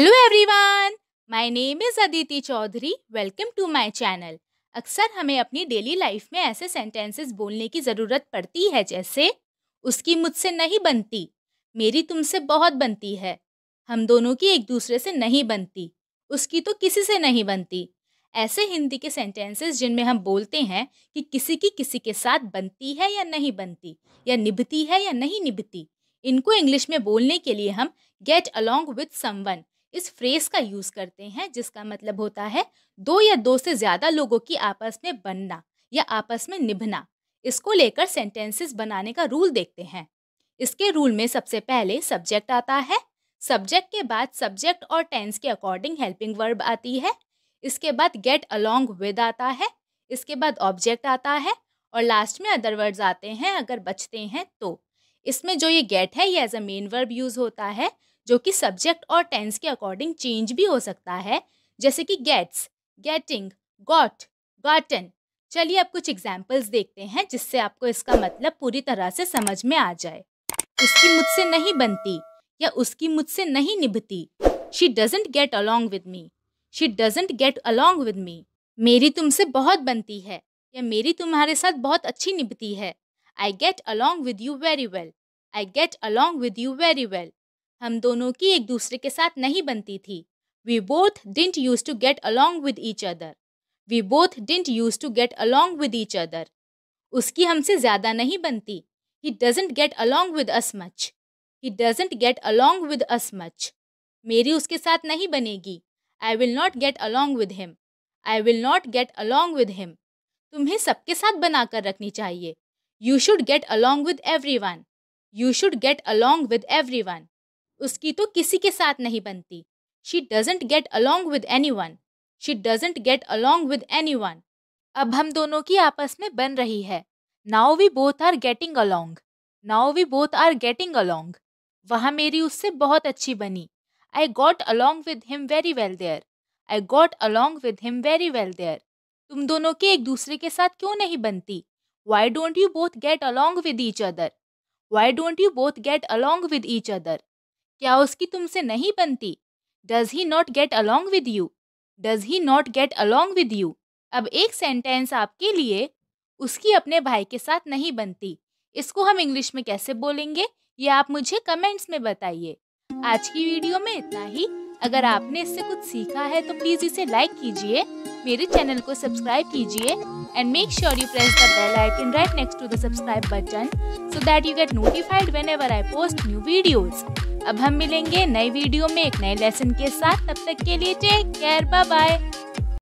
Hello everyone my name is Aditi Chaudhary welcome to my channel अक्सर हमें अपनी डेली लाइफ में ऐसे सेंटेंसेस बोलने की ज़रूरत पड़ती है जैसे उसकी मुझसे नहीं बनती मेरी तुमसे बहुत बनती है हम दोनों की एक दूसरे से नहीं बनती उसकी तो किसी से नहीं बनती ऐसे हिंदी के सेंटेंसेस जिनमें हम बोलते हैं कि किसी की किसी के साथ बनती है या नहीं बनती या निभती है या नहीं निभती इनको इंग्लिश में बोलने के लिए हम गेट अलोंग विथ समवन इस फ्रेज का यूज़ करते हैं जिसका मतलब होता है दो या दो से ज़्यादा लोगों की आपस में बनना या आपस में निभना इसको लेकर सेंटेंसेस बनाने का रूल देखते हैं इसके रूल में सबसे पहले सब्जेक्ट आता है सब्जेक्ट के बाद सब्जेक्ट और टेंस के अकॉर्डिंग हेल्पिंग वर्ब आती है इसके बाद गेट अलॉन्ग विद आता है इसके बाद ऑब्जेक्ट आता है और लास्ट में अदर वर्ड्स आते हैं अगर बचते हैं तो इसमें जो ये गेट है ये as a main verb use होता है जो कि सब्जेक्ट और टेंस के अकॉर्डिंग चेंज भी हो सकता है जैसे कि गेट्स गेटिंग गॉट गॉटन चलिए अब कुछ एग्जाम्पल्स देखते हैं जिससे आपको इसका मतलब पूरी तरह से समझ में आ जाए उसकी मुझसे नहीं बनती या उसकी मुझसे नहीं निभती she doesn't get along with me she doesn't get along with me मेरी तुमसे बहुत बनती है या मेरी तुम्हारे साथ बहुत अच्छी निभती है I get along with you very well I get along with you very well हम दोनों की एक दूसरे के साथ नहीं बनती थी we both didn't use to get along with each other we both didn't use to get along with each other उसकी हमसे ज़्यादा नहीं बनती he doesn't get along with us much he doesn't get along with us much मेरी उसके साथ नहीं बनेगी I will not get along with him I will not get along with him तुम्हें सबके साथ बनाकर रखनी चाहिए you should get along with every one you should get along with every one उसकी तो किसी के साथ नहीं बनती she doesn't get along with any one she doesn't get along with any one अब हम दोनों की आपस में बन रही है now we both are getting along now we both are getting along वहाँ मेरी उससे बहुत अच्छी बनी I got along with him very well there I got along with him very well there तुम दोनों के एक दूसरे के साथ क्यों नहीं बनती why don't you both get along with each other why don't you both get along with each other क्या उसकी तुमसे नहीं बनती does he not get along with you does he not get along with you अब एक sentence आपके लिए उसकी अपने भाई के साथ नहीं बनती इसको हम इंग्लिश में कैसे बोलेंगे ये आप मुझे कमेंट्स में बताइए आज की वीडियो में इतना ही अगर आपने इससे कुछ सीखा है तो प्लीज़ इसे लाइक कीजिए मेरे चैनल को सब्सक्राइब कीजिए and make sure you press the bell icon right next to the subscribe button so that you get notified whenever I post new videos. अब हम मिलेंगे नए वीडियो में एक नए लेसन के साथ तब तक के लिए टेक केयर बाय बाय